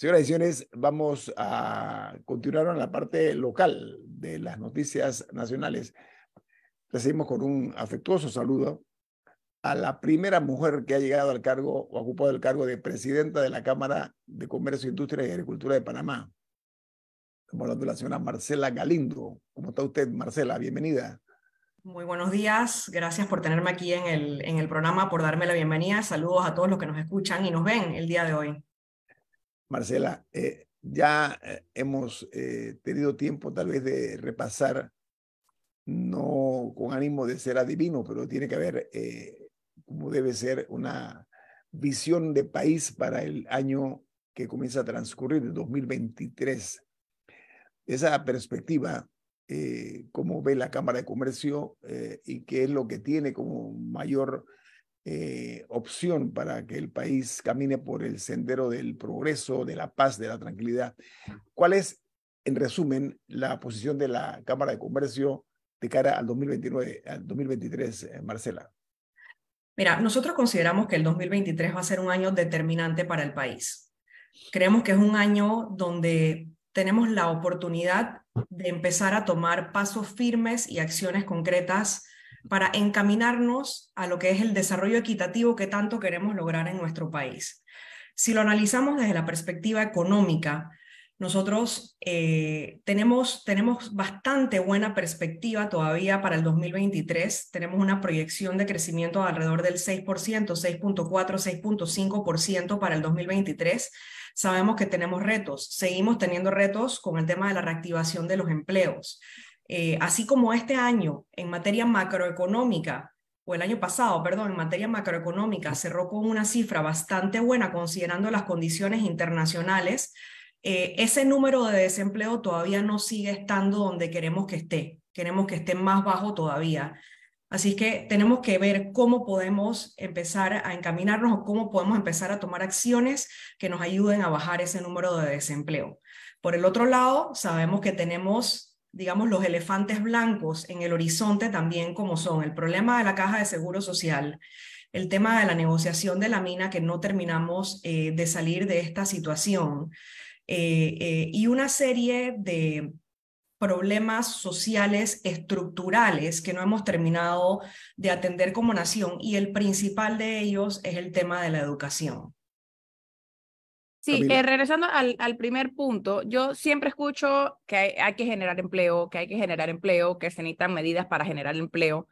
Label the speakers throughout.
Speaker 1: Señoras y señores, vamos a continuar en la parte local de las noticias nacionales. Recibimos con un afectuoso saludo a la primera mujer que ha llegado al cargo o ocupado el cargo de presidenta de la Cámara de Comercio, Industria y Agricultura de Panamá. Estamos hablando de la señora Marcela Galindo. ¿Cómo está usted, Marcela? Bienvenida.
Speaker 2: Muy buenos días. Gracias por tenerme aquí en el, en el programa, por darme la bienvenida. Saludos a todos los que nos escuchan y nos ven el día de hoy.
Speaker 1: Marcela, eh, ya eh, hemos eh, tenido tiempo tal vez de repasar, no con ánimo de ser adivino, pero tiene que haber, como debe ser, una visión de país para el año que comienza a transcurrir, el 2023. Esa perspectiva, como cómo ve la Cámara de Comercio y qué es lo que tiene como mayor eh, opción para que el país camine por el sendero del progreso, de la paz, de la tranquilidad. ¿Cuál es, en resumen, la posición de la Cámara de Comercio de cara al 2029, al 2023, eh, Marcela?
Speaker 2: Mira, nosotros consideramos que el 2023 va a ser un año determinante para el país. Creemos que es un año donde tenemos la oportunidad de empezar a tomar pasos firmes y acciones concretas para encaminarnos a lo que es el desarrollo equitativo que tanto queremos lograr en nuestro país. Si lo analizamos desde la perspectiva económica, nosotros eh, tenemos, tenemos bastante buena perspectiva todavía para el 2023. Tenemos una proyección de crecimiento alrededor del 6%, 6.4, 6.5% para el 2023. Sabemos que tenemos retos. Seguimos teniendo retos con el tema de la reactivación de los empleos. Eh, así como este año en materia macroeconómica, o el año pasado, perdón, en materia macroeconómica cerró con una cifra bastante buena considerando las condiciones internacionales, eh, ese número de desempleo todavía no sigue estando donde queremos que esté, queremos que esté más bajo todavía. Así que tenemos que ver cómo podemos empezar a encaminarnos o cómo podemos empezar a tomar acciones que nos ayuden a bajar ese número de desempleo. Por el otro lado, sabemos que tenemos digamos, los elefantes blancos en el horizonte también como son el problema de la caja de seguro social, el tema de la negociación de la mina que no terminamos eh, de salir de esta situación eh, eh, y una serie de problemas sociales estructurales que no hemos terminado de atender como nación y el principal de ellos es el tema de la educación.
Speaker 3: Sí, eh, regresando al, primer punto, yo siempre escucho que hay, que generar empleo, que hay que generar empleo, que se necesitan medidas para generar empleo.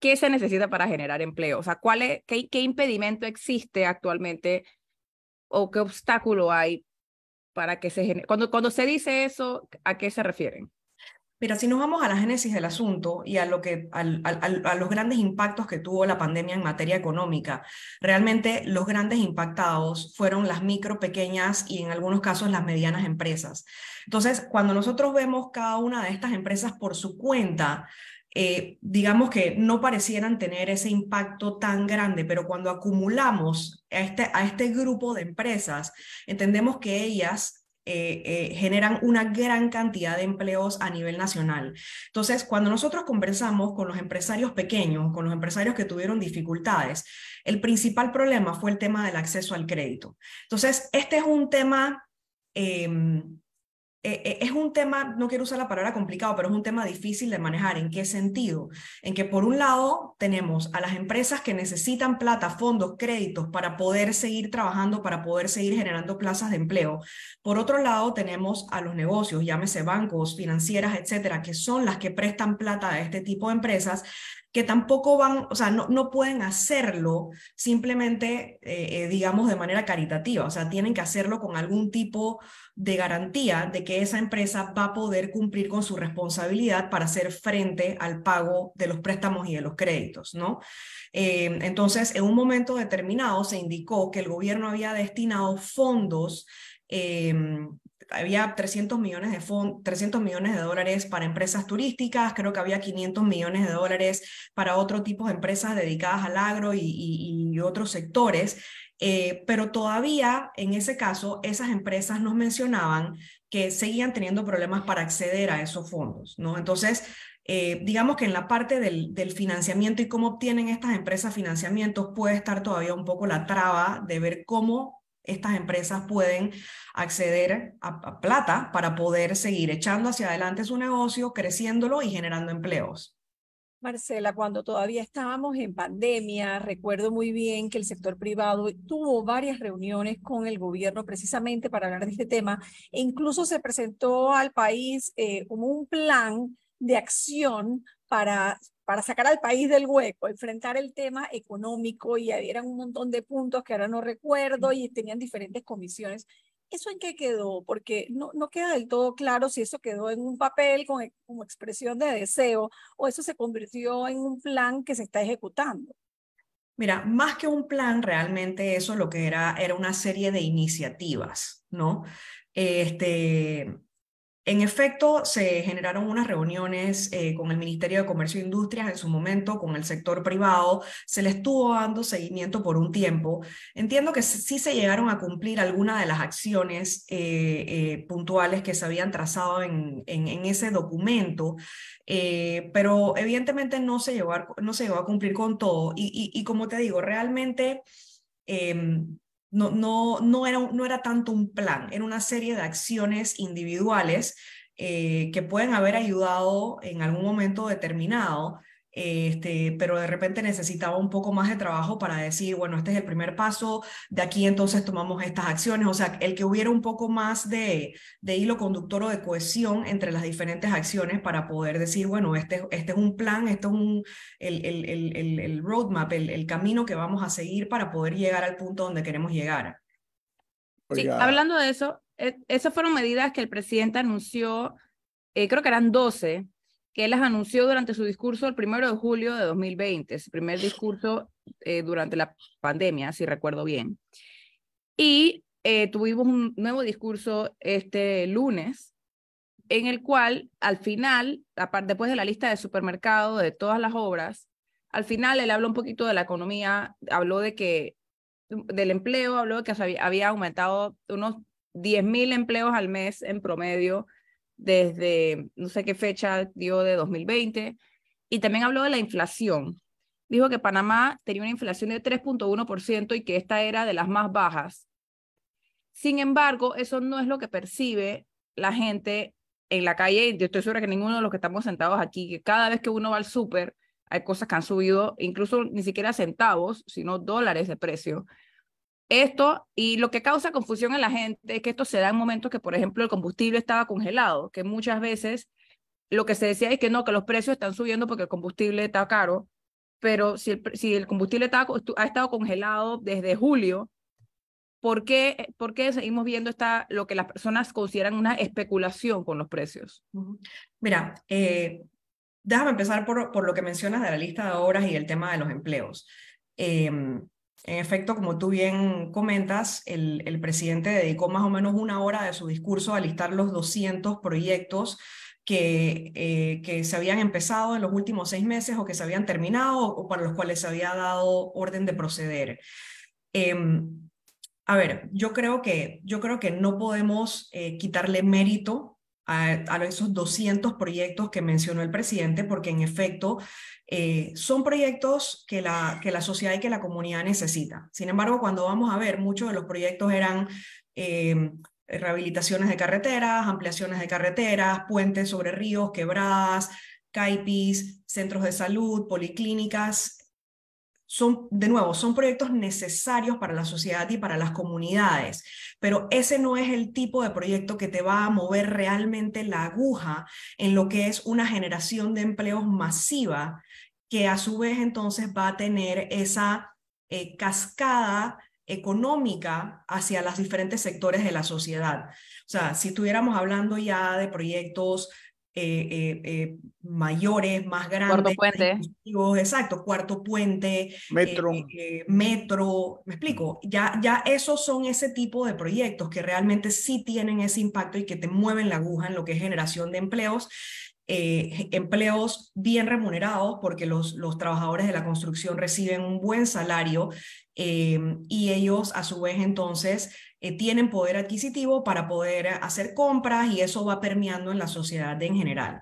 Speaker 3: ¿Qué se necesita para generar empleo? O sea, ¿cuál es, qué, qué impedimento existe actualmente o qué obstáculo hay para que se genere? Cuando, cuando se dice eso, ¿a qué se refieren?
Speaker 2: Mira, si nos vamos a la génesis del asunto y a, lo que, a, los grandes impactos que tuvo la pandemia en materia económica, realmente los grandes impactados fueron las micro, pequeñas y en algunos casos las medianas empresas. Entonces, cuando nosotros vemos cada una de estas empresas por su cuenta, eh, digamos que no parecieran tener ese impacto tan grande, pero cuando acumulamos este, a este grupo de empresas, entendemos que ellas eh, eh, generan una gran cantidad de empleos a nivel nacional. Entonces, cuando nosotros conversamos con los empresarios pequeños, con los empresarios que tuvieron dificultades, el principal problema fue el tema del acceso al crédito. Entonces, este es un tema... Eh, eh, eh, es un tema, no quiero usar la palabra complicado, pero es un tema difícil de manejar. ¿En qué sentido? En que por un lado tenemos a las empresas que necesitan plata, fondos, créditos para poder seguir trabajando, para poder seguir generando plazas de empleo. Por otro lado tenemos a los negocios, llámese bancos, financieras, etcétera, que son las que prestan plata a este tipo de empresas que tampoco van, o sea, no, no pueden hacerlo simplemente, eh, eh, digamos, de manera caritativa, o sea, tienen que hacerlo con algún tipo de garantía de que esa empresa va a poder cumplir con su responsabilidad para hacer frente al pago de los préstamos y de los créditos, ¿no? Eh, entonces, en un momento determinado se indicó que el gobierno había destinado fondos em, había 300 millones, de 300 millones de dólares para empresas turísticas, creo que había 500 millones de dólares para otro tipo de empresas dedicadas al agro y, otros sectores. Eh, pero todavía, en ese caso, esas empresas nos mencionaban que seguían teniendo problemas para acceder a esos fondos, ¿no? Entonces, eh, digamos que en la parte del, del, financiamiento y cómo obtienen estas empresas financiamientos puede estar todavía un poco la traba de ver cómo estas empresas pueden acceder a, plata para poder seguir echando hacia adelante su negocio, creciéndolo y generando empleos.
Speaker 4: Marcela, cuando todavía estábamos en pandemia, recuerdo muy bien que el sector privado tuvo varias reuniones con el gobierno precisamente para hablar de este tema e incluso se presentó al país eh, como un plan de acción para para sacar al país del hueco, enfrentar el tema económico y había un montón de puntos que ahora no recuerdo y tenían diferentes comisiones. ¿Eso en qué quedó? Porque no, no queda del todo claro si eso quedó en un papel con, como expresión de deseo o eso se convirtió en un plan que se está ejecutando.
Speaker 2: Mira, más que un plan, realmente eso lo que era era una serie de iniciativas, ¿no? Este, en efecto, se generaron unas reuniones eh, con el Ministerio de Comercio e Industrias en su momento, con el sector privado, se le estuvo dando seguimiento por un tiempo. Entiendo que sí se llegaron a cumplir algunas de las acciones eh, eh, puntuales que se habían trazado en, ese documento, pero evidentemente no se, llegó a, cumplir con todo. Y, como te digo, realmente... Em, no, no, no, era, no era tanto un plan, era una serie de acciones individuales eh, que pueden haber ayudado en algún momento determinado este, pero de repente necesitaba un poco más de trabajo para decir, bueno, este es el primer paso, de aquí entonces tomamos estas acciones, o sea, el que hubiera un poco más de, de hilo conductor o de cohesión entre las diferentes acciones para poder decir, bueno, este, este es un plan, este es un, el, el roadmap, el, camino que vamos a seguir para poder llegar al punto donde queremos llegar. Sí, hablando
Speaker 3: de eso, eh, esas fueron medidas que el presidente anunció, eh, creo que eran 12, él las anunció durante su discurso el primero de julio de 2020, su primer discurso eh, durante la pandemia, si recuerdo bien. Y eh, tuvimos un nuevo discurso este lunes, en el cual al final, después de la lista de supermercado, de todas las obras, al final él habló un poquito de la economía, habló de que del empleo, habló de que había aumentado unos 10.000 empleos al mes en promedio desde no sé qué fecha dio de 2020, y también habló de la inflación. Dijo que Panamá tenía una inflación de 3.1% y que esta era de las más bajas. Sin embargo, eso no es lo que percibe la gente en la calle, y yo estoy segura que ninguno de los que estamos sentados aquí, que cada vez que uno va al súper, hay cosas que han subido, incluso ni siquiera centavos, sino dólares de precio. Esto y lo que causa confusión en la gente es que esto se da en momentos que, por ejemplo, el combustible estaba congelado, que muchas veces lo que se decía es que no, que los precios están subiendo porque el combustible está caro, pero si el, si el combustible está, ha estado congelado desde julio, ¿por qué, seguimos viendo esta, lo que las personas consideran una especulación con los
Speaker 2: precios? Mira, eh, déjame empezar por, por, lo que mencionas de la lista de obras y el tema de los empleos. Em, en efecto, como tú bien comentas, el, presidente dedicó más o menos una hora de su discurso a listar los 200 proyectos eh, que, se habían empezado en los últimos seis meses o que se habían terminado o, para los cuales se había dado orden de proceder. Em, a ver, yo creo que, yo creo que no podemos eh, quitarle mérito a, esos 200 proyectos que mencionó el presidente, porque en efecto eh, son proyectos que la, que la sociedad y que la comunidad necesita. Sin embargo, cuando vamos a ver, muchos de los proyectos eran... Eh, rehabilitaciones de carreteras, ampliaciones de carreteras, puentes sobre ríos, quebradas, CAIPIS, centros de salud, policlínicas, son, de nuevo, son proyectos necesarios para la sociedad y para las comunidades, pero ese no es el tipo de proyecto que te va a mover realmente la aguja en lo que es una generación de empleos masiva, que a su vez entonces va a tener esa eh, cascada económica hacia los diferentes sectores de la sociedad. O sea, si estuviéramos hablando ya de proyectos eh, eh, eh, mayores, más grandes. Cuarto puente. Exacto, cuarto puente. Metro. metro, me explico. Ya, ya esos son ese tipo de proyectos que realmente sí tienen ese impacto y que te mueven la aguja en lo que es generación de empleos eh, empleos bien remunerados porque los, los, trabajadores de la construcción reciben un buen salario eh, y ellos a su vez entonces eh, tienen poder adquisitivo para poder hacer compras y eso va permeando en la sociedad en general.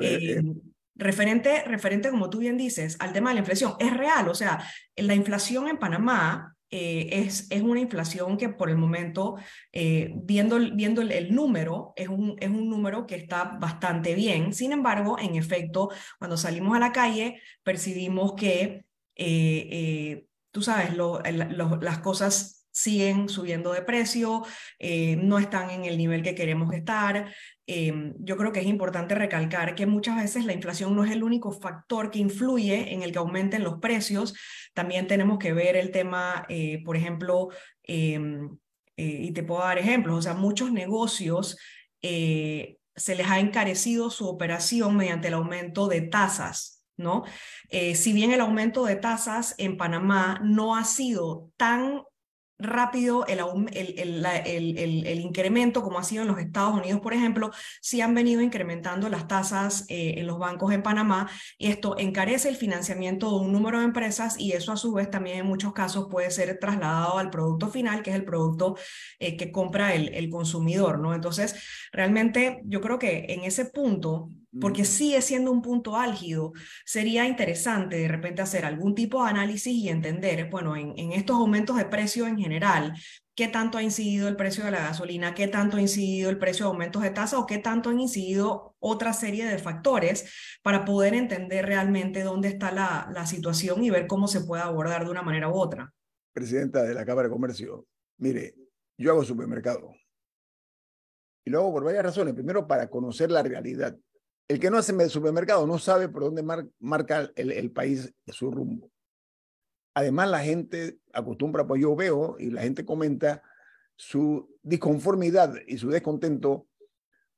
Speaker 2: Em, referente, referente, como tú bien dices, al tema de la inflación, es real, o sea, la inflación en Panamá eh, es, es, una inflación que por el momento, eh, viendo, viendo el, número, es un, es un número que está bastante bien. Sin embargo, en efecto, cuando salimos a la calle, percibimos que, eh, tú sabes, las cosas siguen subiendo de precio, eh, no están en el nivel que queremos estar. Em, yo creo que es importante recalcar que muchas veces la inflación no es el único factor que influye en el que aumenten los precios. También tenemos que ver el tema, eh, por ejemplo, em, eh, y te puedo dar ejemplos, o sea, muchos negocios se les ha encarecido su operación mediante el aumento de tasas. ¿No? si bien el aumento de tasas en Panamá no ha sido tan rápido el, el, el, incremento, como ha sido en los Estados Unidos, por ejemplo, si han venido incrementando las tasas eh, en los bancos en Panamá. y Esto encarece el financiamiento de un número de empresas y eso a su vez también en muchos casos puede ser trasladado al producto final, que es el producto eh, que compra el, consumidor, ¿no? Entonces, realmente yo creo que en ese punto porque sigue siendo un punto álgido, sería interesante de repente hacer algún tipo de análisis y entender, bueno, en, estos aumentos de precio en general, qué tanto ha incidido el precio de la gasolina, qué tanto ha incidido el precio de aumentos de tasa o qué tanto han incidido otra serie de factores para poder entender realmente dónde está la, la situación y ver cómo se puede abordar de una manera u otra.
Speaker 1: Presidenta de la Cámara de Comercio, mire, yo hago supermercado. Y lo hago por varias razones. Primero, para conocer la realidad el que no hace el supermercado no sabe por dónde marca el, el país su rumbo. Además, la gente acostumbra, pues yo veo y la gente comenta su disconformidad y su descontento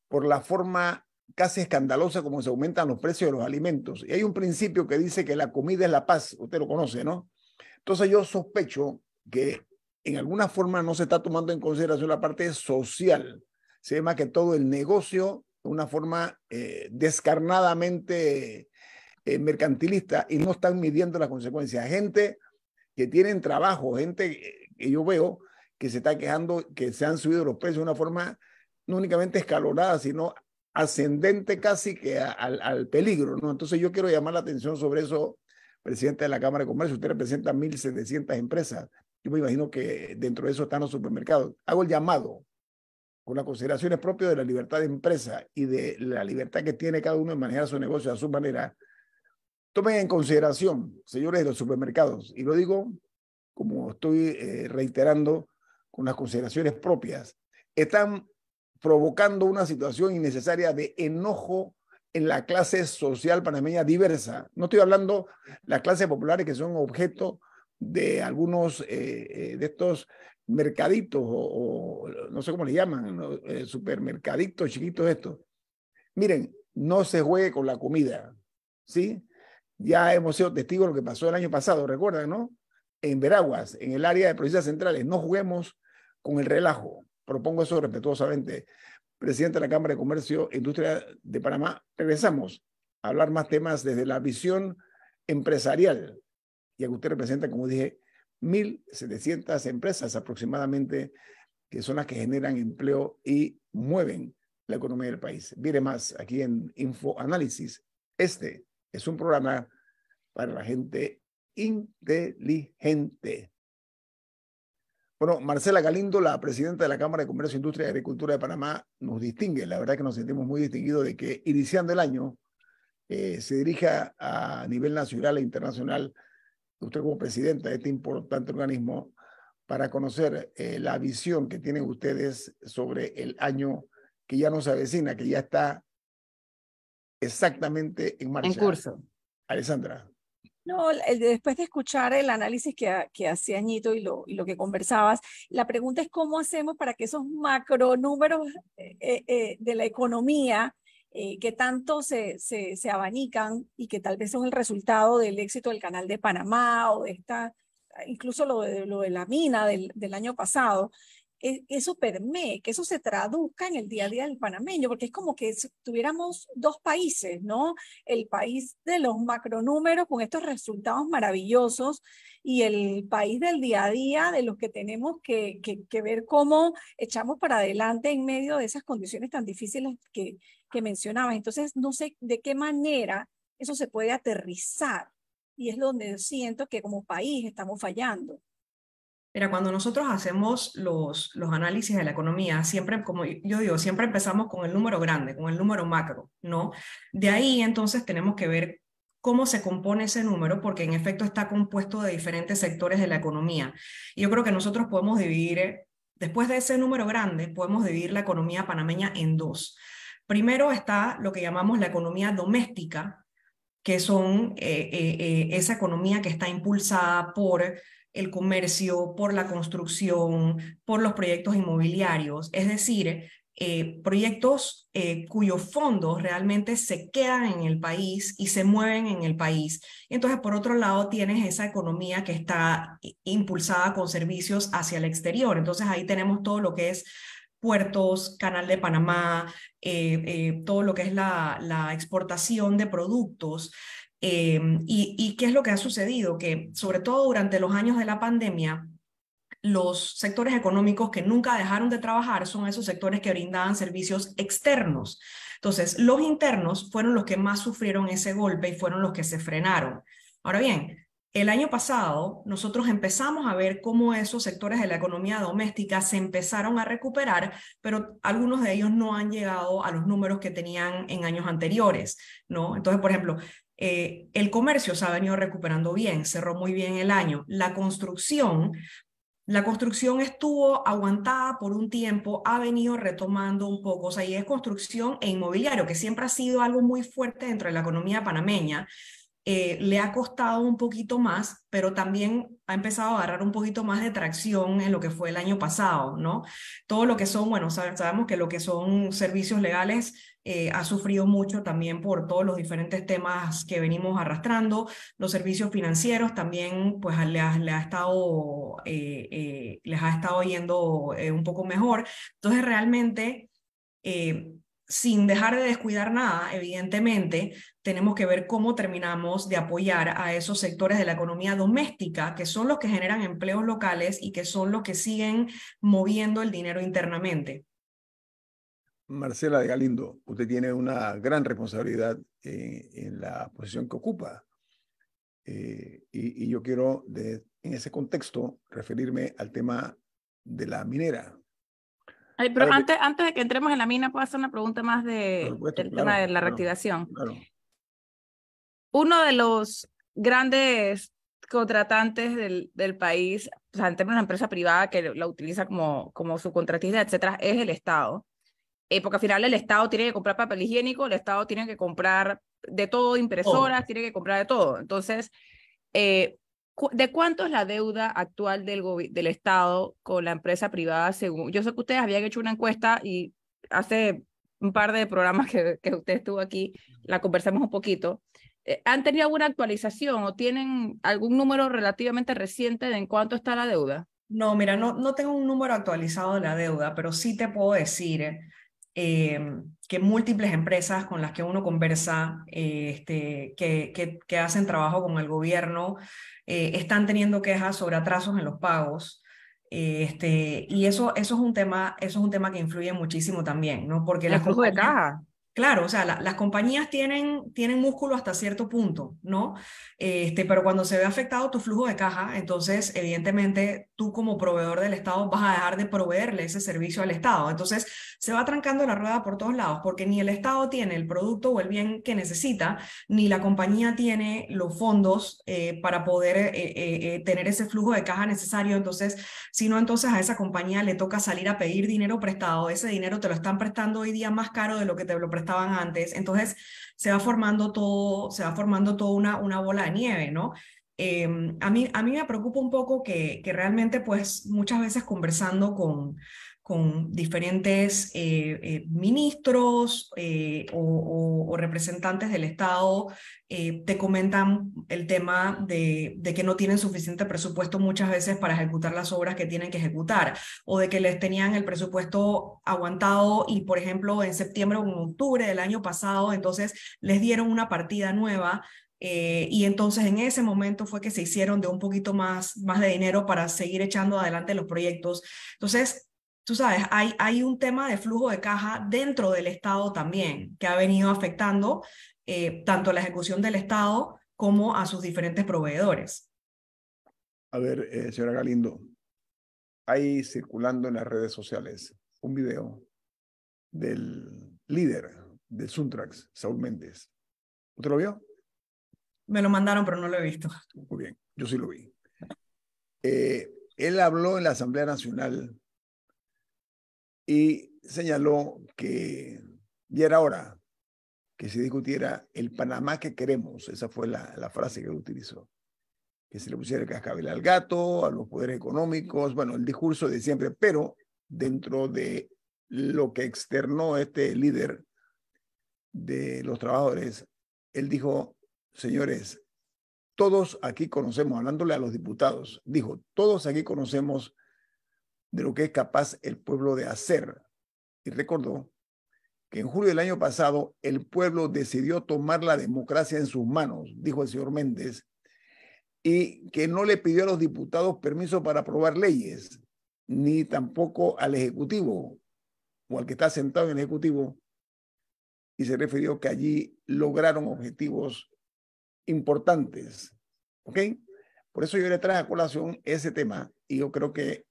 Speaker 1: por la forma casi escandalosa como se aumentan los precios de los alimentos. Y hay un principio que dice que la comida es la paz, usted lo conoce, ¿no? Entonces yo sospecho que en alguna forma no se está tomando en consideración la parte social, se ve más que todo el negocio una forma eh, descarnadamente eh, mercantilista y no están midiendo las consecuencias. Gente que tienen trabajo, gente que yo veo que se está quejando que se han subido los precios de una forma no únicamente escalonada, sino ascendente casi que al, peligro. ¿no? Entonces yo quiero llamar la atención sobre eso, presidente de la Cámara de Comercio. Usted representa 1.700 empresas. Yo me imagino que dentro de eso están los supermercados. Hago el llamado con las consideraciones propias de la libertad de empresa y de la libertad que tiene cada uno de manejar su negocio a su manera, tomen en consideración, señores de los supermercados, y lo digo como estoy eh, reiterando con las consideraciones propias, están provocando una situación innecesaria de enojo en la clase social panameña diversa. No estoy hablando las clases populares que son objeto de algunos eh, eh, de estos mercaditos o, no sé cómo le llaman, eh, supermercaditos chiquitos estos. Miren, no se juegue con la comida, ¿sí? Ya hemos sido testigos de lo que pasó el año pasado, recuerdan, ¿no? En Veraguas, en el área de provincias centrales, no juguemos con el relajo. Propongo eso respetuosamente. Presidente de la Cámara de Comercio e Industria de Panamá, regresamos a hablar más temas desde la visión empresarial, y que usted representa, como dije, 1.700 empresas aproximadamente, que son las que generan empleo y mueven la economía del país. Mire más, aquí en infoanálisis este es un programa para la gente inteligente. Bueno, Marcela Galindo, la presidenta de la Cámara de Comercio, Industria y Agricultura de Panamá, nos distingue. La verdad que nos sentimos muy distinguidos de que iniciando el año eh, se dirija a nivel nacional e internacional usted como presidenta de este importante organismo, para conocer eh, la visión que tienen ustedes sobre el año que ya nos avecina, que ya está exactamente en marcha. En curso. Alessandra.
Speaker 4: No, después de escuchar el análisis que, que hacía Añito y lo, y lo, que conversabas, la pregunta es cómo hacemos para que esos macro números eh, eh, de la economía eh, que tanto se, se, abanican y que tal vez son el resultado del éxito del canal de Panamá o de esta, incluso lo de, lo de la mina del, del año pasado, e-, eso permee, que eso se traduzca en el día a día del panameño, porque es como que tuviéramos dos países, ¿no? El país de los macronúmeros con estos resultados maravillosos y el país del día a día de los que tenemos que, ver cómo echamos para adelante en medio de esas condiciones tan difíciles que, que mencionabas. Entonces, no sé de qué manera eso se puede aterrizar y es donde siento que como país estamos fallando
Speaker 2: era cuando nosotros hacemos los, los, análisis de la economía, siempre, como yo digo, siempre empezamos con el número grande, con el número macro, ¿no? De ahí entonces tenemos que ver cómo se compone ese número, porque en efecto está compuesto de diferentes sectores de la economía. Y yo creo que nosotros podemos dividir, eh, después de ese número grande, podemos dividir la economía panameña en dos. Primero está lo que llamamos la economía doméstica, que son eh, eh, esa economía que está impulsada por el comercio, por la construcción, por los proyectos inmobiliarios, es decir, eh, proyectos eh, cuyos fondos realmente se quedan en el país y se mueven en el país. Entonces, por otro lado, tienes esa economía que está impulsada con servicios hacia el exterior. Entonces, ahí tenemos todo lo que es puertos, Canal de Panamá, eh, todo lo que es la exportación de productos. Em, y, y, qué es lo que ha sucedido? Que sobre todo durante los años de la pandemia, los sectores económicos que nunca dejaron de trabajar son esos sectores que brindaban servicios externos. Entonces, los internos fueron los que más sufrieron ese golpe y fueron los que se frenaron. Ahora bien, el año pasado nosotros empezamos a ver cómo esos sectores de la economía doméstica se empezaron a recuperar, pero algunos de ellos no han llegado a los números que tenían en años anteriores, ¿no? Entonces, por ejemplo, eh, el comercio se ha venido recuperando bien, cerró muy bien el año. La construcción, la construcción estuvo aguantada por un tiempo, ha venido retomando un poco, o sea, y es construcción e inmobiliario, que siempre ha sido algo muy fuerte dentro de la economía panameña. Eh, le ha costado un poquito más, pero también ha empezado a agarrar un poquito más de tracción en lo que fue el año pasado, ¿no? Todo lo que son, bueno, sabemos que lo que son servicios legales eh, ha sufrido mucho también por todos los diferentes temas que venimos arrastrando. Los servicios financieros también pues le ha, estado, eh, eh, les ha estado yendo un poco mejor. Entonces realmente sin dejar de descuidar nada, evidentemente, tenemos que ver cómo terminamos de apoyar a esos sectores de la economía doméstica, que son los que generan empleos locales y que son los que siguen moviendo el dinero internamente.
Speaker 1: Marcela de Galindo, usted tiene una gran responsabilidad eh, en, la posición que ocupa. Eh, y, yo quiero, en ese contexto, referirme al tema de la minera.
Speaker 3: pero antes, de que entremos en la mina, puedo hacer una pregunta más de, del tema de la reactivación. Uno de los grandes contratantes del, del país, o sea, en términos de una empresa privada que la utiliza como, como contratista, etcétera, es el Estado. Eh, porque al final el Estado tiene que comprar papel higiénico, el Estado tiene que comprar de todo, impresoras, tiene que comprar de todo. Entonces, eh, ¿de cuánto es la deuda actual del, del Estado con la empresa privada? Según Yo sé que ustedes habían hecho una encuesta y hace un par de programas que, que usted estuvo aquí, la conversamos un poquito. Eh, ¿Han tenido alguna actualización o tienen algún número relativamente reciente de en cuánto
Speaker 2: está la deuda? No, mira, no, no tengo un número actualizado de la deuda, pero sí te puedo decir Em, que múltiples empresas con las que uno conversa, eh, este, que, que, hacen trabajo con el gobierno, eh, están teniendo quejas sobre atrasos en los pagos. Eh, este, y eso, eso, es un tema, eso es un tema que influye muchísimo también, ¿no? Porque flujo de caja. Claro, o sea, las compañías tienen, tienen músculo hasta cierto punto, ¿no? Este, pero cuando se ve afectado tu flujo de caja, entonces, evidentemente, tú como proveedor del Estado vas a dejar de proveerle ese servicio al Estado. Entonces, se va trancando la rueda por todos lados, porque ni el Estado tiene el producto o el bien que necesita, ni la compañía tiene los fondos eh, para poder eh, eh, tener ese flujo de caja necesario. Entonces, si no, entonces a esa compañía le toca salir a pedir dinero prestado. Ese dinero te lo están prestando hoy día más caro de lo que te lo prestaban antes. Entonces, se va formando todo, se va formando toda una, una bola de nieve, ¿no? Em, a, mí, a mí me preocupa un poco que, que realmente, pues, muchas veces conversando con, con diferentes eh, eh, ministros eh, o, representantes del Estado, te comentan el tema de, que no tienen suficiente presupuesto muchas veces para ejecutar las obras que tienen que ejecutar, o de que les tenían el presupuesto aguantado y, por ejemplo, en septiembre o en octubre del año pasado, entonces les dieron una partida nueva. y entonces en ese momento fue que se hicieron de un poquito más, más de dinero para seguir echando adelante los proyectos. Entonces, tú sabes, hay, hay un tema de flujo de caja dentro del Estado también, que ha venido afectando eh, tanto a la ejecución del Estado como a sus diferentes proveedores.
Speaker 1: A ver, eh, señora Galindo, hay circulando en las redes sociales un video del líder de Suntrax, Saúl Méndez. ¿Usted lo vio?
Speaker 2: Me lo mandaron, pero no lo he visto.
Speaker 1: Muy bien, yo sí lo vi. Eh, él habló en la Asamblea Nacional y señaló que ya era hora que se discutiera el Panamá que queremos. Esa fue la, frase que utilizó. Que se le pusiera el cascabel al gato, a los poderes económicos, bueno, el discurso de siempre, pero dentro de lo que externó este líder de los trabajadores, él dijo, señores, todos aquí conocemos, hablándole a los diputados, dijo, todos aquí conocemos de lo que es capaz el pueblo de hacer. Y recordó que en julio del año pasado el pueblo decidió tomar la democracia en sus manos, dijo el señor Méndez, y que no le pidió a los diputados permiso para aprobar leyes, ni tampoco al Ejecutivo o al que está sentado en el Ejecutivo, y se refirió que allí lograron objetivos importantes. ¿Ok? Por eso yo le traje a colación ese tema y yo creo que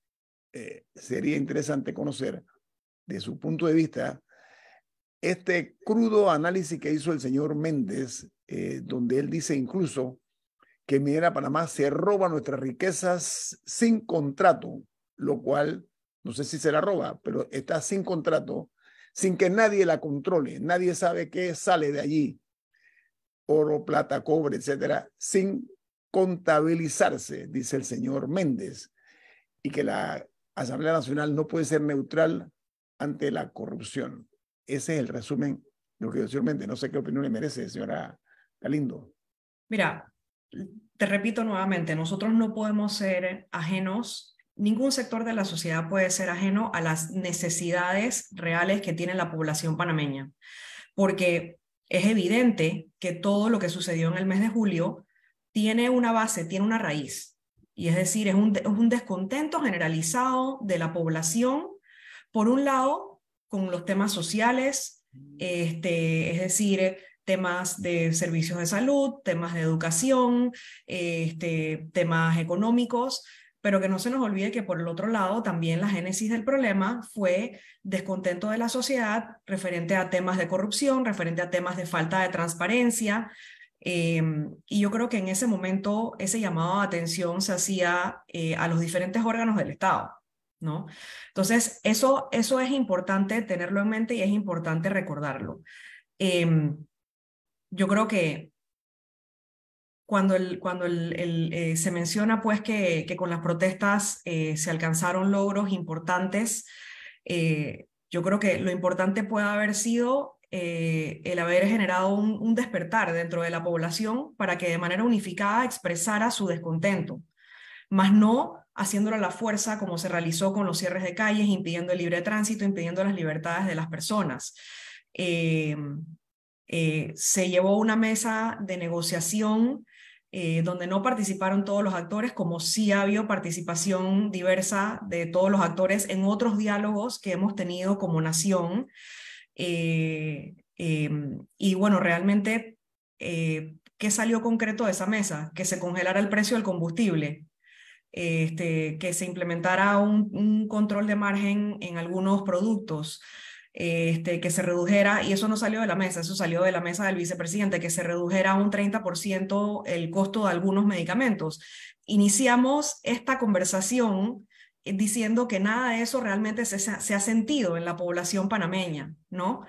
Speaker 1: eh, sería interesante conocer de su punto de vista este crudo análisis que hizo el señor Méndez, eh, donde él dice incluso que Minera Panamá se roba nuestras riquezas sin contrato, lo cual no sé si se la roba, pero está sin contrato, sin que nadie la controle, nadie sabe qué sale de allí, oro, plata, cobre, etcétera, sin contabilizarse, dice el señor Méndez, y que la Asamblea Nacional no puede ser neutral ante la corrupción. Ese es el resumen de lo que yo no sé qué opinión le merece, señora Galindo.
Speaker 2: Mira, te repito nuevamente, nosotros no podemos ser ajenos, ningún sector de la sociedad puede ser ajeno a las necesidades reales que tiene la población panameña, porque es evidente que todo lo que sucedió en el mes de julio tiene una base, tiene una raíz, y es decir, es un, es un descontento generalizado de la población, por un lado, con los temas sociales, este, es decir, temas de servicios de salud, temas de educación, este, temas económicos, pero que no se nos olvide que por el otro lado también la génesis del problema fue descontento de la sociedad referente a temas de corrupción, referente a temas de falta de transparencia, Em, y yo creo que en ese momento ese llamado de atención se hacía eh, a los diferentes órganos del Estado, ¿no? Entonces, eso, eso es importante tenerlo en mente y es importante recordarlo. Em, yo creo que cuando, el, cuando el, eh, se menciona pues que, que con las protestas eh, se alcanzaron logros importantes, yo creo que lo importante puede haber sido eh, el haber generado un, despertar dentro de la población para que de manera unificada expresara su descontento, más no haciéndolo a la fuerza como se realizó con los cierres de calles, impidiendo el libre tránsito, impidiendo las libertades de las personas. Eh, eh, se llevó una mesa de negociación donde no participaron todos los actores, como sí ha habido participación diversa de todos los actores en otros diálogos que hemos tenido como nación eh, em, y bueno, realmente, eh, ¿qué salió concreto de esa mesa? Que se congelara el precio del combustible, este, que se implementara un, control de margen en algunos productos, este, que se redujera, y eso no salió de la mesa, eso salió de la mesa del vicepresidente, que se redujera un 30% el costo de algunos medicamentos. Iniciamos esta conversación eh, diciendo que nada de eso realmente se, ha sentido en la población panameña, ¿no?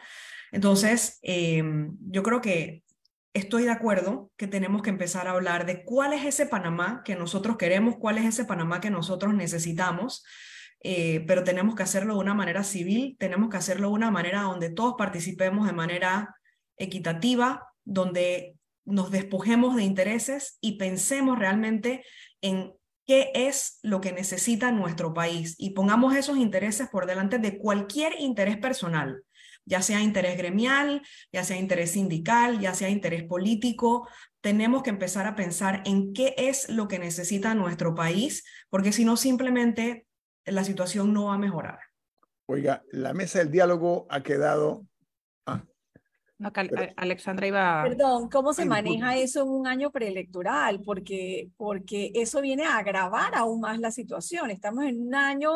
Speaker 2: Entonces, eh, yo creo que estoy de acuerdo que tenemos que empezar a hablar de cuál es ese Panamá que nosotros queremos, cuál es ese Panamá que nosotros necesitamos, eh, pero tenemos que hacerlo de una manera civil, tenemos que hacerlo de una manera donde todos participemos de manera equitativa, donde nos despojemos de intereses y pensemos realmente en qué es lo que necesita nuestro país y pongamos esos intereses por delante de cualquier interés personal, ya sea interés gremial, ya sea interés sindical, ya sea interés político. Tenemos que empezar a pensar en qué es lo que necesita nuestro país, porque si no, simplemente la situación no va a mejorar.
Speaker 1: Oiga, la mesa del diálogo ha quedado
Speaker 2: no, Alexandra iba.
Speaker 4: Perdón, ¿cómo se maneja eso en un año preelectoral? Porque, porque eso viene a agravar aún más la situación. Estamos en un año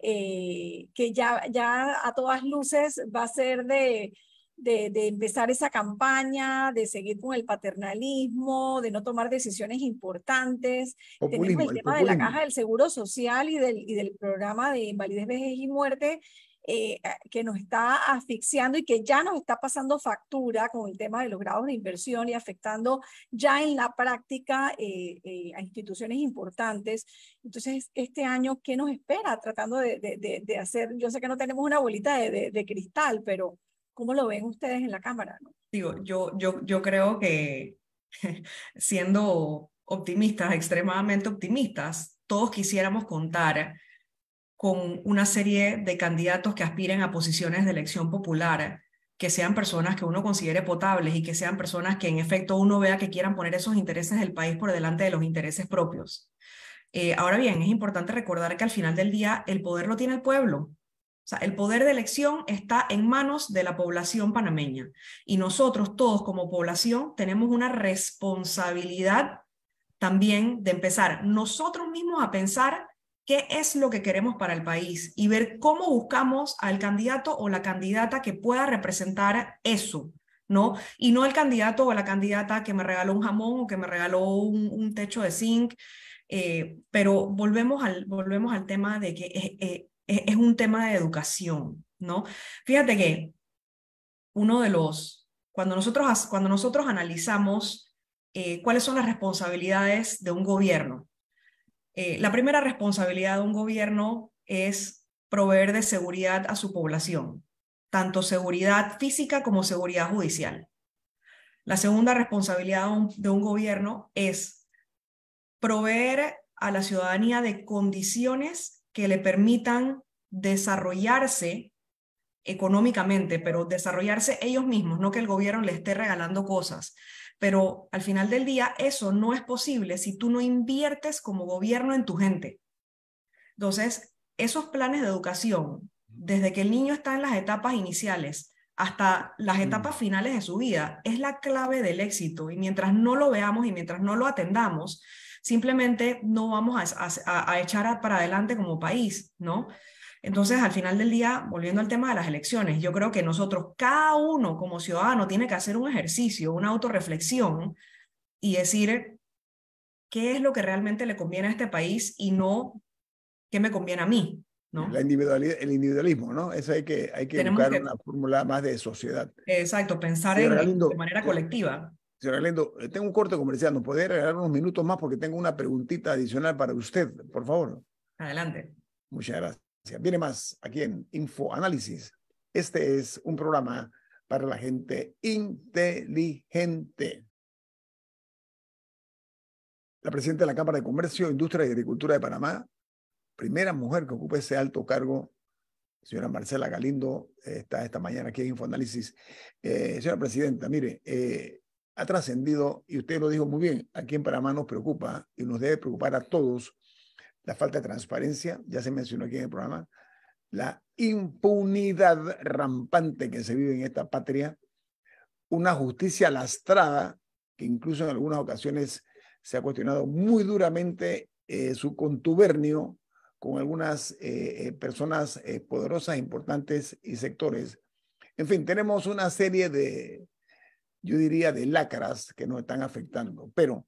Speaker 4: eh, que ya, ya a todas luces va a ser de, de, empezar esa campaña, de seguir con el paternalismo, de no tomar decisiones importantes. Tenemos el, tema de la caja del seguro social y del, y del programa de invalidez, vejez y muerte, eh, que nos está asfixiando y que ya nos está pasando factura con el tema de los grados de inversión y afectando ya en la práctica eh, eh, a instituciones importantes. Entonces, este año, ¿qué nos espera? Tratando de, de, hacer, yo sé que no tenemos una bolita de, de, cristal, pero ¿cómo lo ven ustedes en la Cámara?
Speaker 2: Digo, yo, yo, yo creo que siendo optimistas, extremadamente optimistas, todos quisiéramos contar con una serie de candidatos que aspiren a posiciones de elección popular, que sean personas que uno considere potables y que sean personas que en efecto uno vea que quieran poner esos intereses del país por delante de los intereses propios. Eh, ahora bien, es importante recordar que al final del día el poder lo tiene el pueblo. O sea, el poder de elección está en manos de la población panameña y nosotros todos como población tenemos una responsabilidad también de empezar nosotros mismos a pensar qué es lo que queremos para el país y ver cómo buscamos al candidato o la candidata que pueda representar eso. ¿no? Y no el candidato o la candidata que me regaló un jamón o que me regaló un, techo de zinc, eh, pero volvemos al, volvemos al tema de que eh, es, es, un tema de educación, ¿no? Fíjate que uno de los, cuando nosotros, cuando nosotros analizamos eh, cuáles son las responsabilidades de un gobierno, eh, la primera responsabilidad de un gobierno es proveer de seguridad a su población, tanto seguridad física como seguridad judicial. La segunda responsabilidad de un, gobierno es proveer a la ciudadanía de condiciones que le permitan desarrollarse económicamente, pero desarrollarse ellos mismos, no que el gobierno le esté regalando cosas, pero al final del día, eso no es posible si tú no inviertes como gobierno en tu gente. Entonces, esos planes de educación, desde que el niño está en las etapas iniciales hasta las mm. etapas finales de su vida, es la clave del éxito. Y mientras no lo veamos y mientras no lo atendamos, simplemente no vamos a, echar para adelante como país, ¿no? Entonces, al final del día, volviendo al tema de las elecciones, yo creo que nosotros, cada uno como ciudadano, tiene que hacer un ejercicio, una autorreflexión y decir qué es lo que realmente le conviene a este país y no qué me conviene a mí.
Speaker 1: La individualidad, el individualismo, ¿no? Eso hay que, hay que buscar una fórmula más de sociedad.
Speaker 2: Exacto, pensar de manera eh,
Speaker 1: colectiva. Señor Lindo, eh, tengo un corte comercial, ¿nos puede regalar unos minutos más? Porque tengo una preguntita adicional para usted, por favor. Adelante. Muchas gracias. Viene más aquí en InfoAnálisis. Este es un programa para la gente inteligente. La presidenta de la Cámara de Comercio, Industria y Agricultura de Panamá, primera mujer que ocupa ese alto cargo, señora Marcela Galindo, eh, está esta mañana aquí en InfoAnálisis. Eh, señora presidenta, mire, eh, ha trascendido, y usted lo dijo muy bien, aquí en Panamá nos preocupa y nos debe preocupar a todos la falta de transparencia, ya se mencionó aquí en el programa, la impunidad rampante que se vive en esta patria, una justicia lastrada, que incluso en algunas ocasiones se ha cuestionado muy duramente eh, su contubernio con algunas eh, eh, personas poderosas, importantes y sectores. En fin, tenemos una serie de, yo diría, de lacras que nos están afectando, pero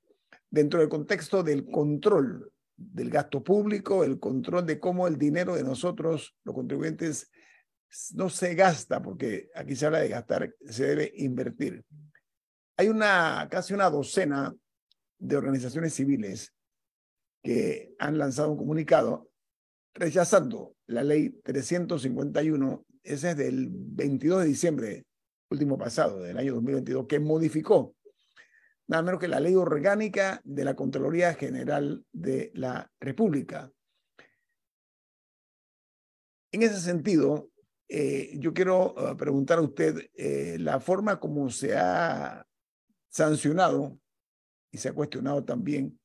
Speaker 1: dentro del contexto del control del gasto público, el control de cómo el dinero de nosotros, los contribuyentes, no se gasta, porque aquí se habla de gastar, se debe invertir. Hay una, casi una docena de organizaciones civiles que han lanzado un comunicado rechazando la ley 351, esa es del 22 de diciembre último pasado, del año 2022, que modificó nada menos que la ley orgánica de la Contraloría General de la República. En ese sentido, eh, yo quiero eh, preguntar a usted eh, la forma como se ha sancionado y se ha cuestionado también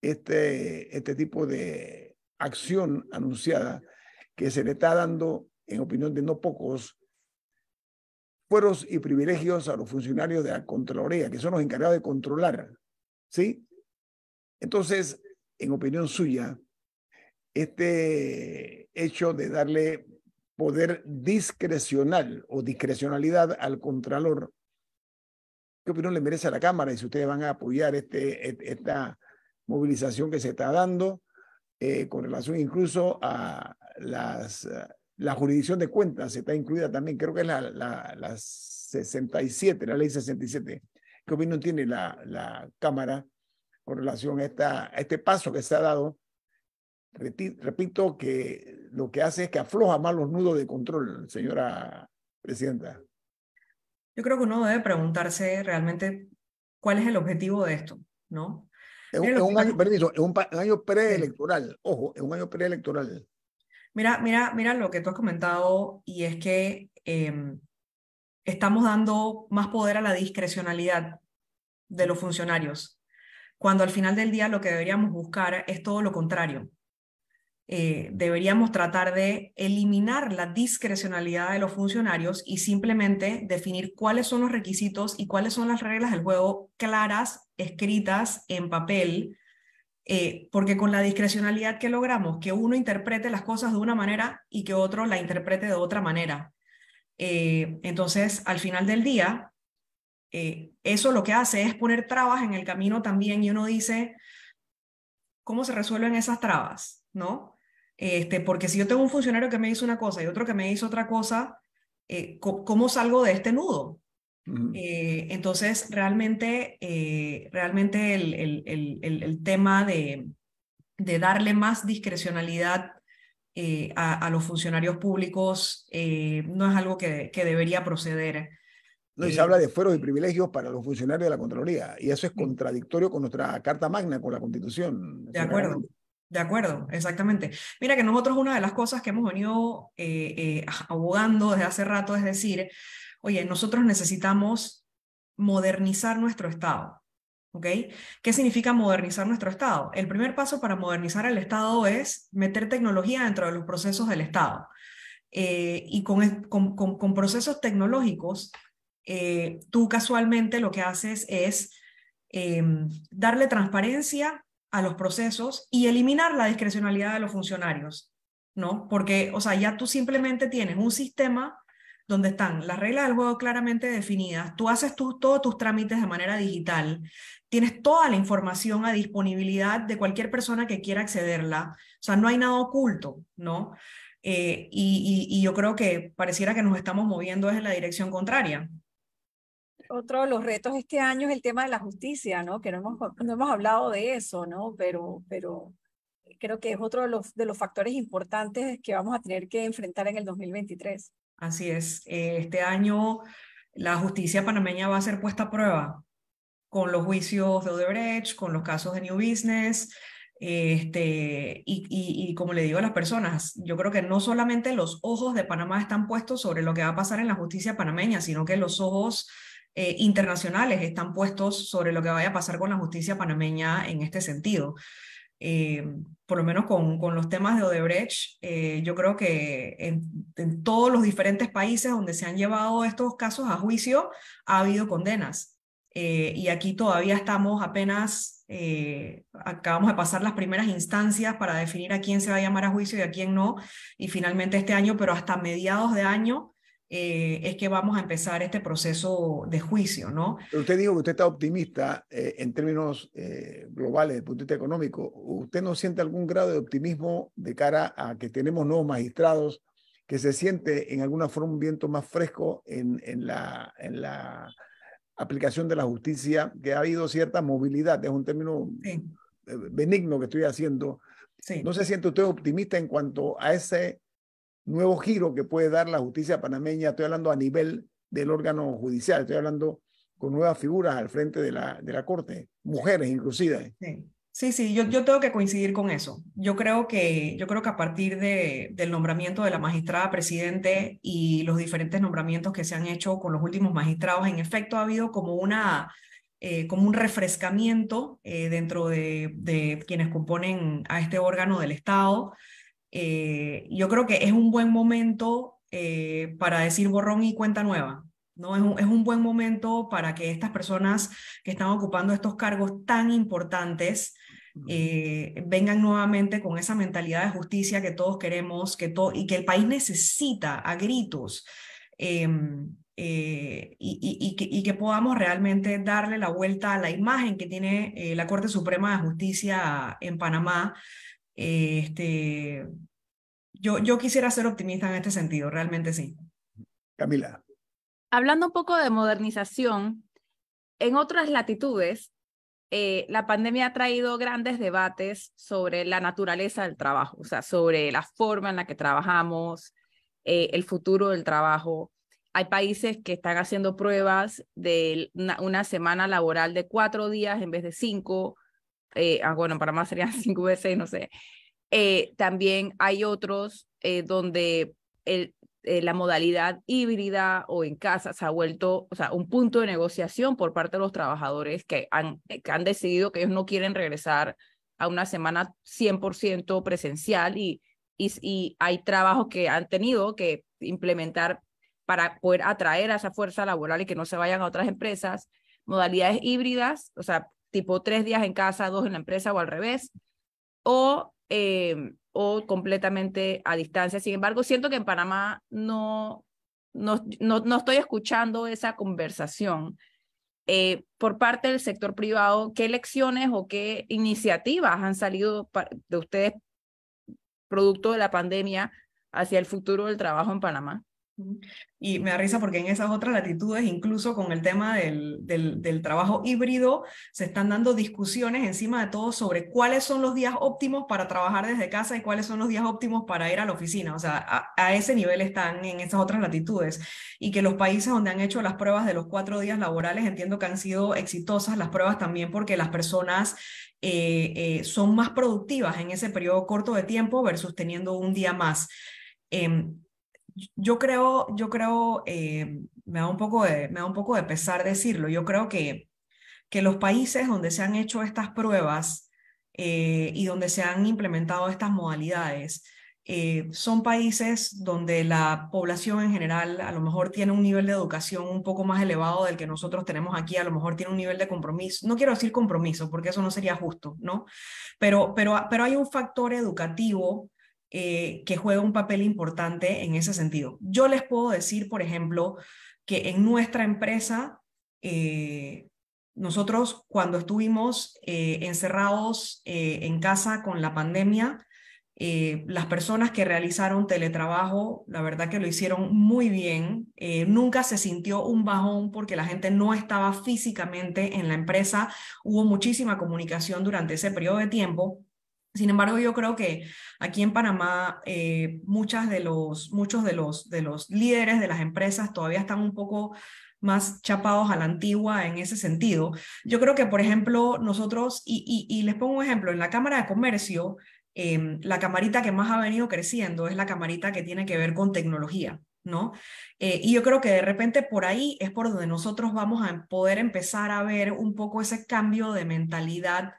Speaker 1: este, este tipo de acción anunciada que se le está dando, en opinión de no pocos, fueros y privilegios a los funcionarios de la Contraloría, que son los encargados de controlar. ¿Sí? Entonces, en opinión suya, este hecho de darle poder discrecional o discrecionalidad al Contralor, ¿qué opinión le merece a la Cámara? Y si ustedes van a apoyar este, esta movilización que se está dando eh, con relación incluso a las la jurisdicción de cuentas está incluida también, creo que es la, la, la 67, la ley 67. ¿Qué opinión tiene la, la Cámara con relación a, esta, este paso que se ha dado? Repito que lo que hace es que afloja más los nudos de control, señora presidenta.
Speaker 2: Yo creo que uno debe preguntarse realmente cuál es el
Speaker 1: objetivo de esto, ¿no? Es un, año, un año preelectoral, ojo, es un año preelectoral.
Speaker 2: Mira, mira, lo que tú has comentado y es que em, estamos dando más poder a la discrecionalidad de los funcionarios, cuando al final del día lo que deberíamos buscar es todo lo contrario. Eh, deberíamos tratar de eliminar la discrecionalidad de los funcionarios y simplemente definir cuáles son los requisitos y cuáles son las reglas del juego claras, escritas en papel, eh, porque con la discrecionalidad que logramos, que uno interprete las cosas de una manera y que otro la interprete de otra manera. Eh, entonces, al final del día, eh, eso lo que hace es poner trabas en el camino también y uno dice, ¿cómo se resuelven esas trabas? ¿No? Este, porque si yo tengo un funcionario que me hizo una cosa y otro que me hizo otra cosa, ¿cómo salgo de este nudo? Eh, entonces, realmente, eh, realmente el, el, el, el tema de, de, darle más discrecionalidad eh, a, a, los funcionarios públicos no es algo que, que debería proceder.
Speaker 1: No, y se habla de fueros y privilegios para los funcionarios de la Contraloría, y eso es contradictorio con nuestra Carta Magna, con la Constitución. De acuerdo,
Speaker 2: de acuerdo, exactamente. Mira que nosotros una de las cosas que hemos venido abogando desde hace rato es decir, oye, nosotros necesitamos modernizar nuestro Estado. ¿ok? ¿Qué significa modernizar nuestro Estado? El primer paso para modernizar el Estado es meter tecnología dentro de los procesos del Estado. Eh, y con, procesos tecnológicos, eh, tú casualmente lo que haces es eh, darle transparencia a los procesos y eliminar la discrecionalidad de los funcionarios, ¿no? Porque, o sea, ya tú simplemente tienes un sistema donde están las reglas del juego claramente definidas, tú haces todos tus trámites de manera digital, tienes toda la información a disponibilidad de cualquier persona que quiera accederla, o sea, no hay nada oculto, ¿no? Eh, y, yo creo que pareciera que nos estamos moviendo en la dirección contraria
Speaker 4: otro de los retos este año es el tema de la justicia, ¿no? Que no hemos, no hemos hablado de eso, ¿no? Pero, pero creo que es otro los, de los factores importantes que vamos a tener que enfrentar en el 2023.
Speaker 2: Así es. Eh, este año la justicia panameña va a ser puesta a prueba con los juicios de Odebrecht, con los casos de New Business, este, y, como le digo a las personas, yo creo que no solamente los ojos de Panamá están puestos sobre lo que va a pasar en la justicia panameña, sino que los ojos eh, internacionales están puestos sobre lo que vaya a pasar con la justicia panameña en este sentido. Eh, por lo menos con, los temas de Odebrecht, eh, yo creo que en, todos los diferentes países donde se han llevado estos casos a juicio ha habido condenas. Eh, y aquí todavía estamos apenas, acabamos de pasar las primeras instancias para definir a quién se va a llamar a juicio y a quién no, y finalmente este año, pero hasta mediados de año eh, es que vamos a empezar este proceso de juicio, ¿no?
Speaker 1: usted dijo que usted está optimista eh, en términos eh, globales, desde punto de vista económico. ¿Usted no siente algún grado de optimismo de cara a que tenemos nuevos magistrados, que se siente en alguna forma un viento más fresco en, en, la, en la aplicación de la justicia, que ha habido cierta movilidad? Es un término benigno que estoy haciendo. ¿No se siente usted optimista en cuanto a ese nuevo giro que puede dar la justicia panameña, estoy hablando a nivel del órgano judicial, estoy hablando con nuevas figuras al frente de la, de la Corte, mujeres inclusive.
Speaker 2: Sí. Sí, yo, tengo que coincidir con eso. Yo creo que, yo creo que a partir de, del nombramiento de la magistrada presidente y los diferentes nombramientos que se han hecho con los últimos magistrados, en efecto ha habido como, una, eh, como un refrescamiento eh, dentro de, de, quienes componen a este órgano del Estado. Eh, yo creo que es un buen momento eh, para decir borrón y cuenta nueva. ¿no? Es un, es, un, buen momento para que estas personas que están ocupando estos cargos tan importantes eh, vengan nuevamente con esa mentalidad de justicia que todos queremos que y que el país necesita a gritos. Em, y, y, que, podamos realmente darle la vuelta a la imagen que tiene la Corte Suprema de Justicia en Panamá eh, este, yo, yo quisiera ser optimista en este sentido, realmente sí. Camila.
Speaker 3: Hablando un poco de modernización, en otras latitudes, eh, la pandemia ha traído grandes debates sobre la naturaleza del trabajo, o sea, sobre la forma en la que trabajamos, eh, el futuro del trabajo. Hay países que están haciendo pruebas de una semana laboral de cuatro días en vez de cinco, bueno, eh, ah, bueno, Panamá serían 5 veces, no sé. Eh, también hay otros eh, donde el, la modalidad híbrida o en casa se ha vuelto, o sea, un punto de negociación por parte de los trabajadores que han, que han decidido que ellos no quieren regresar a una semana 100% presencial y, y, y hay trabajos que han tenido que implementar para poder atraer a esa fuerza laboral y que no se vayan a otras empresas, modalidades híbridas, o sea, tipo tres días en casa, dos en la empresa o al revés, o, em, o completamente a distancia. Sin embargo, siento que en Panamá no, no, no, no estoy escuchando esa conversación. Eh, por parte del sector privado, ¿qué lecciones o qué iniciativas han salido de ustedes producto de la pandemia hacia el futuro del trabajo en Panamá?
Speaker 2: Y me da risa porque en esas otras latitudes, incluso con el tema del, trabajo híbrido, se están dando discusiones encima de todo sobre cuáles son los días óptimos para trabajar desde casa y cuáles son los días óptimos para ir a la oficina. O sea, a, ese nivel están en esas otras latitudes. Y que los países donde han hecho las pruebas de los cuatro días laborales, entiendo que han sido exitosas las pruebas también porque las personas eh, eh, son más productivas en ese periodo corto de tiempo versus teniendo un día más. Em, yo creo, yo creo, eh, me, da un poco de, me da un poco de pesar decirlo, yo creo que, que los países donde se han hecho estas pruebas eh, y donde se han implementado estas modalidades, eh, son países donde la población en general a lo mejor tiene un nivel de educación un poco más elevado del que nosotros tenemos aquí, a lo mejor tiene un nivel de compromiso, no quiero decir compromiso porque eso no sería justo, ¿no? Pero, pero, pero hay un factor educativo eh, que juega un papel importante en ese sentido. Yo les puedo decir, por ejemplo, que en nuestra empresa, eh, nosotros cuando estuvimos eh, encerrados en casa con la pandemia, las personas que realizaron teletrabajo, la verdad que lo hicieron muy bien. nunca se sintió un bajón porque la gente no estaba físicamente en la empresa. Hubo muchísima comunicación durante ese periodo de tiempo. Sin embargo, yo creo que aquí en Panamá eh, de los, muchos de los, de los líderes de las empresas todavía están un poco más chapados a la antigua en ese sentido. Yo creo que, por ejemplo, nosotros, y, y, les pongo un ejemplo, en la Cámara de Comercio, em, la camarita que más ha venido creciendo es la camarita que tiene que ver con tecnología. ¿no? Eh, y yo creo que de repente por ahí es por donde nosotros vamos a poder empezar a ver un poco ese cambio de mentalidad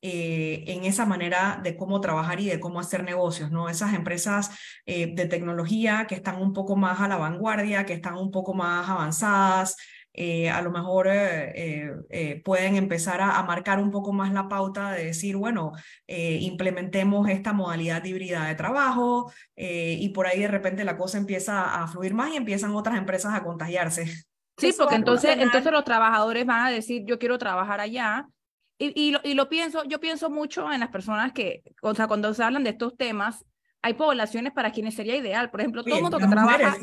Speaker 2: eh, en esa manera de cómo trabajar y de cómo hacer negocios, ¿no? Esas empresas eh, de tecnología que están un poco más a la vanguardia, que están un poco más avanzadas, eh, a lo mejor pueden empezar a, marcar un poco más la pauta de decir, bueno, implementemos esta modalidad híbrida de trabajo y por ahí de repente la cosa empieza a fluir más y empiezan otras empresas a contagiarse.
Speaker 3: Sí, porque entonces, entonces los trabajadores van a decir, yo quiero trabajar allá, y, y, lo, pienso, yo pienso mucho en las personas que, o sea, cuando se hablan de estos temas, hay poblaciones para quienes sería ideal. Por ejemplo, todo mundo que trabaja,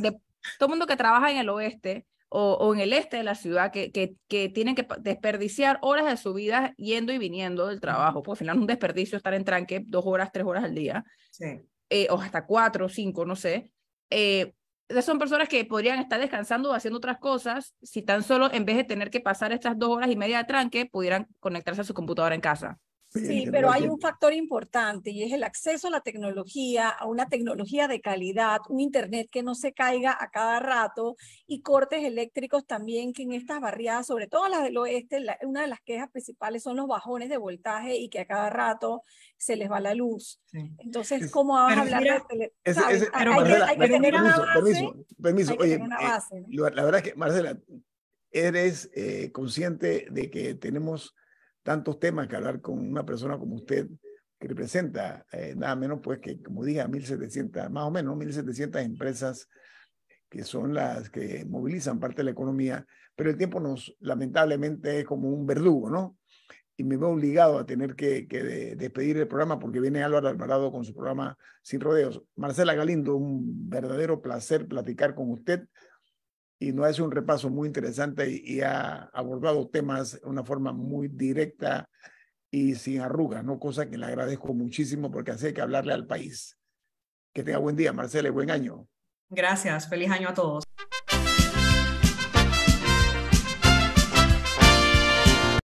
Speaker 3: todo mundo que trabaja en el oeste o, o en el este de la ciudad, que, que, que, tienen que desperdiciar horas de su vida yendo y viniendo del trabajo, pues al final es un desperdicio estar en tranque dos horas, tres horas al día, sí. Eh, o hasta cuatro, cinco, no sé. Eh, son personas que podrían estar descansando o haciendo otras cosas si tan solo en vez de tener que pasar estas dos horas y media de tranque pudieran conectarse a su computadora en casa. Sí, pero hay un
Speaker 4: factor importante y es el acceso a la tecnología, a una tecnología de calidad, un Internet que no se caiga a cada rato y cortes eléctricos también que en estas barriadas, sobre todo las del oeste, una de las quejas principales son los bajones de voltaje y que a cada rato se les va la luz. Entonces, ¿cómo vas a hablar de hay, que, tener una
Speaker 1: base. Permiso, Oye, eh, la verdad es que, Marcela, eres eh, consciente de que tenemos tantos temas que hablar con una persona como usted, que representa eh, nada menos, pues que, como diga, 1.700, más o menos 1.700 empresas que son las que movilizan parte de la economía, pero el tiempo nos, lamentablemente, es como un verdugo, ¿no? Y me veo obligado a tener que, despedir el programa porque viene Álvaro Alvarado con su programa Sin Rodeos. Marcela Galindo, un verdadero placer platicar con usted y no hace un repaso muy interesante y, ha abordado temas de una forma muy directa y sin arrugas, ¿no? Cosa que le agradezco muchísimo porque así hay que hablarle al país. Que tenga buen día, Marcela, buen año.
Speaker 2: Gracias, feliz año a todos.